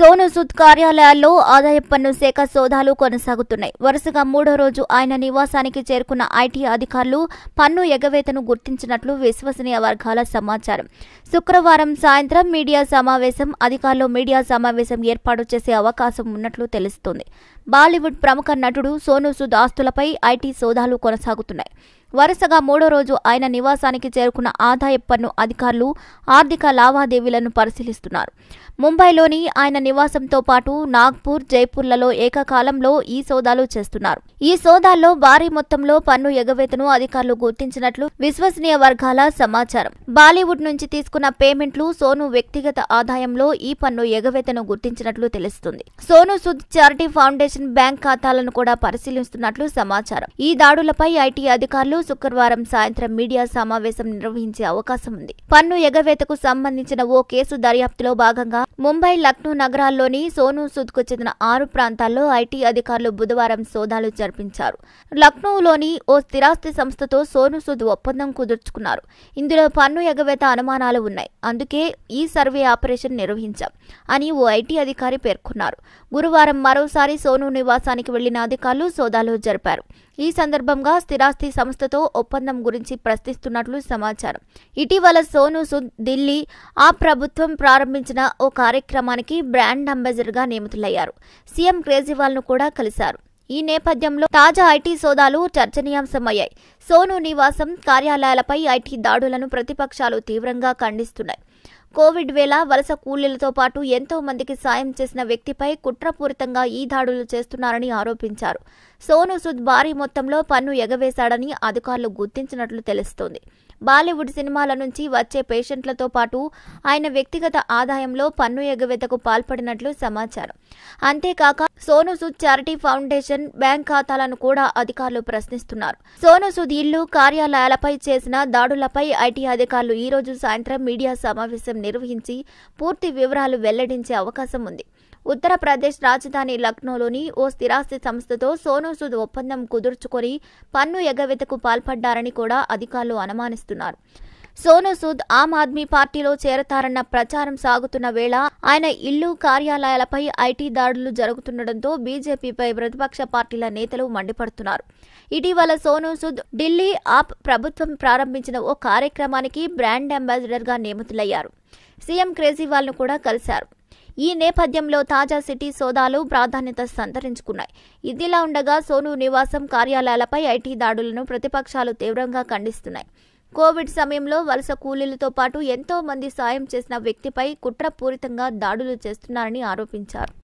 సోను సుద్ కార్యాలయాల్లో ఆదాయ పన్ను శాఖ సోదాలు కొనసాగుతున్నాయి వరుసగా మూడో రోజు ఆయన నివాసానికి చేరుకున్న ఐటీ అధికారులు పన్ను ఎగవేతను గుర్తించినట్లు విశ్వసనీయ వర్గాల సమాచారం శుక్రవారం సాయంత్రం మీడియా సమావేశం అధికారులు మీడియా సమావేశం ఏర్పాటు చేసే అవకాశం ఉన్నట్లు తెలుస్తోంది బాలీవుడ్ ప్రముఖ నటుడు సోనూ సూద్ ఆస్తులపై ఐటీ సోదాలు కొనసాగుతున్నాయి వరుసగా మూడో రోజు ఆయన నివాసానికి చేరుకున్న ఆదాయ పన్ను అధికారులు ఆర్థిక లావాదేవీలను పరిశీలిస్తున్నారు ముంబైలోని ఆయన నివాసంతో పాటు నాగ్పూర్ జైపూర్లలో ఏకకాలంలో ఈ సోదాలు చేస్తున్నారు ఈ సోదాల్లో భారీ మొత్తంలో పన్ను ఎగవేతను అధికారులు గుర్తించినట్లు విశ్వసనీయ వర్గాల సమాచారం బాలీవుడ్ నుంచి తీసుకున్న పేమెంట్లు సోను వ్యక్తిగత ఆదాయంలో ఈ పన్ను ఎగవేతను గుర్తించినట్లు తెలుస్తుంది సోను సుద్ చారిటీ ఫౌండేషన్ చేసిన బ్యాంక్ ఖాతాలను కూడా పరిశీలిస్తున్నట్లు సమాచారం ఈ దాడులపై ఐటీ అధికారులు శుక్రవారం సాయంత్రం మీడియా సమావేశం నిర్వహించే అవకాశం ఉంది పన్ను ఎగవేతకు సంబంధించిన ఓ కేసు దర్యాప్తులో భాగంగా ముంబై లక్నో నగరాల్లోని సోను కు చెందిన ఆరు ప్రాంతాల్లో ఐటీ అధికారులు బుధవారం సోదాలు జరిపించారు లక్నోలోని ఓ స్థిరాస్తి సంస్థతో సోను సూద్ ఒప్పందం కుదుర్చుకున్నారు ఇందులో పన్ను ఎగవేత అనుమానాలు ఉన్నాయి అందుకే ఈ సర్వే ఆపరేషన్ నిర్వహించాం అని ఓ ఐటీ అధికారి పేర్కొన్నారు గురువారం మరోసారి సోను నివాసానికి వెళ్లిన అధికారులు సోదాలు జరిపారు ఈ సందర్భంగా స్థిరాస్తి సంస్థతో ఒప్పందం గురించి ప్రశ్నిస్తున్నట్లు సమాచారం ఇటీవల సోను సుద్ ఢిల్లీ ఆ ప్రభుత్వం ప్రారంభించిన ఓ కార్యక్రమానికి బ్రాండ్ అంబాసిడర్గా నియమితులయ్యారు సీఎం కేజ్రీవాల్ను కూడా కలిశారు ఈ నేపథ్యంలో తాజా ఐటీ సోదాలు చర్చనీయాంశమయ్యాయి సోను నివాసం కార్యాలయాలపై ఐటీ దాడులను ప్రతిపక్షాలు తీవ్రంగా ఖండిస్తున్నాయి కోవిడ్ వేళ వలస కూలీలతో పాటు ఎంతో మందికి సాయం చేసిన వ్యక్తిపై కుట్రపూరితంగా ఈ దాడులు చేస్తున్నారని ఆరోపించారు సోను సుద్ భారీ మొత్తంలో పన్ను ఎగవేశాడని అధికారులు గుర్తించినట్లు తెలుస్తోంది బాలీవుడ్ సినిమాల నుంచి వచ్చే పేషెంట్లతో పాటు ఆయన వ్యక్తిగత ఆదాయంలో పన్ను ఎగవేతకు పాల్పడినట్లు సమాచారం అంతేకాక Sonu Sood charity foundation bank ఖాతాలను కూడా అధికారులు ప్రశ్నిస్తున్నారు సోను సూద్ ఇల్లు కార్యాలయాలపై చేసిన దాడులపై ఐటీ అధికారులు ఈ రోజు సాయంత్రం మీడియా సమావేశం నిర్వహించి పూర్తి వివరాలు వెల్లడించే అవకాశం ఉంది ఉత్తరప్రదేశ్ రాజధాని లక్నోలోని ఓ స్థిరాస్తి సంస్థతో సోనూసూద్ ఒప్పందం కుదుర్చుకొని పన్ను ఎగవేతకు పాల్పడ్డారని కూడా అధికారులు అనుమానిస్తున్నారు సోను సూద్ ఆమ్ ఆద్మీ పార్టీలో చేరతారన్న ప్రచారం సాగుతున్న వేళ ఆయన ఇల్లు కార్యాలయాలపై ఐటీ దాడులు జరుగుతుండటంతో బీజేపీపై ప్రతిపక్ష పార్టీల నేతలు మండిపడుతున్నారు ఇటీవల సోను సూద్ ఢిల్లీ ఆప్ ప్రభుత్వం ప్రారంభించిన ఓ కార్యక్రమానికి బ్రాండ్ అంబాసిడర్గా నియమితులయ్యారు సీఎం కేజ్రీవాల్ను కూడా కలిశారు ఈ నేపథ్యంలో తాజా సిటీ సోదాలు ప్రాధాన్యత సంతరించుకున్నాయి ఇదిలా ఉండగా సోను నివాసం కార్యాలయాలపై ఐటీ దాడులను ప్రతిపక్షాలు తీవ్రంగా ఖండిస్తున్నాయి కోవిడ్ సమయంలో వలస కూలీలతో పాటు ఎంతో మంది సాయం చేసిన వ్యక్తిపై కుట్రపూరితంగా దాడులు చేస్తున్నారని ఆరోపించారు